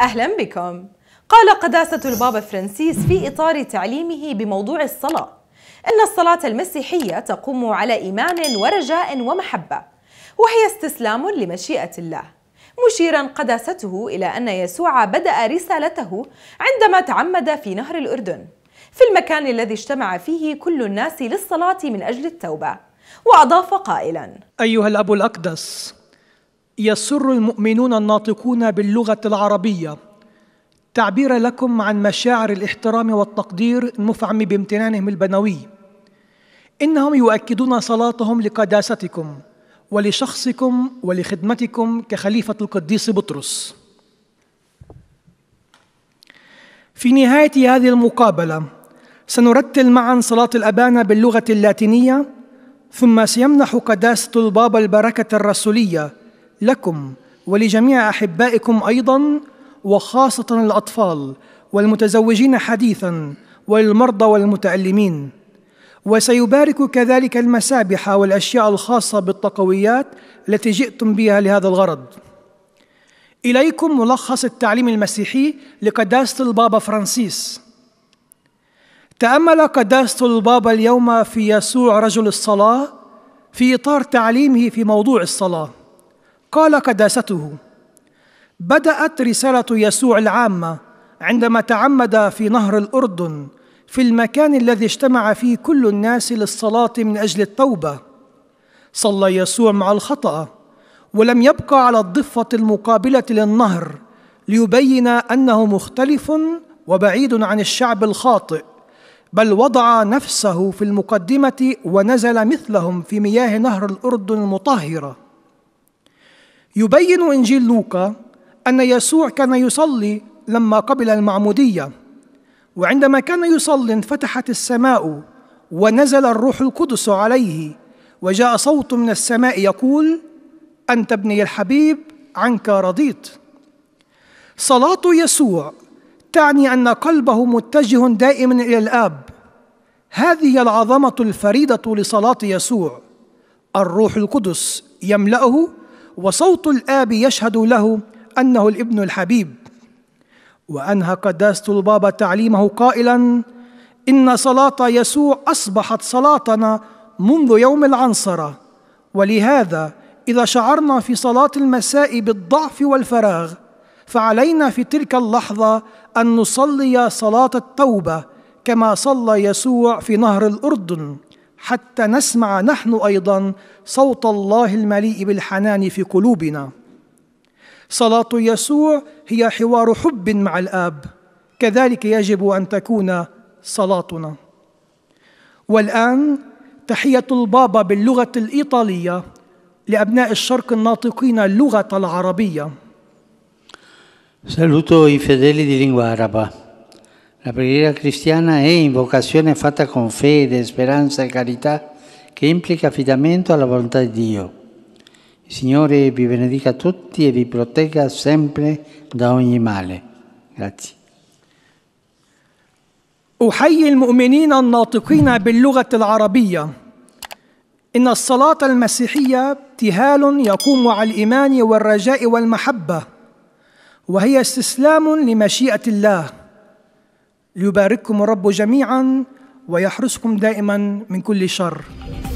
أهلا بكم قال قداسة البابا فرانسيس في إطار تعليمه بموضوع الصلاة إن الصلاة المسيحية تقوم على إيمان ورجاء ومحبة وهي استسلام لمشيئة الله مشيرا قداسته إلى أن يسوع بدأ رسالته عندما تعمد في نهر الأردن في المكان الذي اجتمع فيه كل الناس للصلاة من أجل التوبة وأضاف قائلا أيها الأب الأقدس يسر المؤمنون الناطقون باللغة العربية تعبير لكم عن مشاعر الاحترام والتقدير المفعم بامتنانهم البنوي إنهم يؤكدون صلاتهم لقداستكم ولشخصكم ولخدمتكم كخليفة القديس بطرس في نهاية هذه المقابلة سنرتل معا صلاة الأبانة باللغة اللاتينية ثم سيمنح قداسة البابا البركة الرسولية لكم ولجميع احبائكم ايضا وخاصه الاطفال والمتزوجين حديثا والمرضى والمتالمين وسيبارك كذلك المسابح والاشياء الخاصه بالتقويات التي جئتم بها لهذا الغرض اليكم ملخص التعليم المسيحي لقداسه البابا فرانسيس تامل قداسه البابا اليوم في يسوع رجل الصلاه في اطار تعليمه في موضوع الصلاه قال قداسته بدأت رسالة يسوع العامة عندما تعمد في نهر الأردن في المكان الذي اجتمع فيه كل الناس للصلاة من أجل التوبة صلى يسوع مع الخطأ ولم يبقى على الضفة المقابلة للنهر ليبين أنه مختلف وبعيد عن الشعب الخاطئ بل وضع نفسه في المقدمة ونزل مثلهم في مياه نهر الأردن المطهرة يبين إنجيل لوقا أن يسوع كان يصلي لما قبل المعمودية وعندما كان يصلي انفتحت السماء ونزل الروح القدس عليه وجاء صوت من السماء يقول أنت ابني الحبيب عنك رضيت صلاة يسوع تعني أن قلبه متجه دائما إلى الآب هذه العظمة الفريدة لصلاة يسوع الروح القدس يملأه وصوت الآب يشهد له أنه الابن الحبيب وأنهى قداسة البابا تعليمه قائلا إن صلاة يسوع أصبحت صلاتنا منذ يوم العنصرة ولهذا إذا شعرنا في صلاة المساء بالضعف والفراغ فعلينا في تلك اللحظة أن نصلي صلاة التوبة كما صلى يسوع في نهر الأردن حتى نسمع نحن ايضا صوت الله المليء بالحنان في قلوبنا صلاه يسوع هي حوار حب مع الاب كذلك يجب ان تكون صلاتنا والان تحيه البابا باللغه الايطاليه لابناء الشرق الناطقين اللغه العربيه Saluto i fedeli di lingua araba. La preghiera cristiana è invocazione fatta con fede, speranza e carità che implica affidamento alla volontà di Dio. Il Signore vi benedica tutti e vi protegga sempre da ogni male. Grazie. أحيي المؤمنين الناطقين باللغة العربية إن الصلاة المسيحية ابتهال يقوم على الإيمان والرجاء والمحبة وهي استسلام لمشيئة الله ليبارككم الرب جميعا ويحرسكم دائما من كل شر